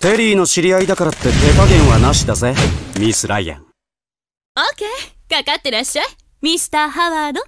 テリーの知り合いだからって手加減はなしだぜミス・ライアンオッケーかかってらっしゃいミスター・ハワード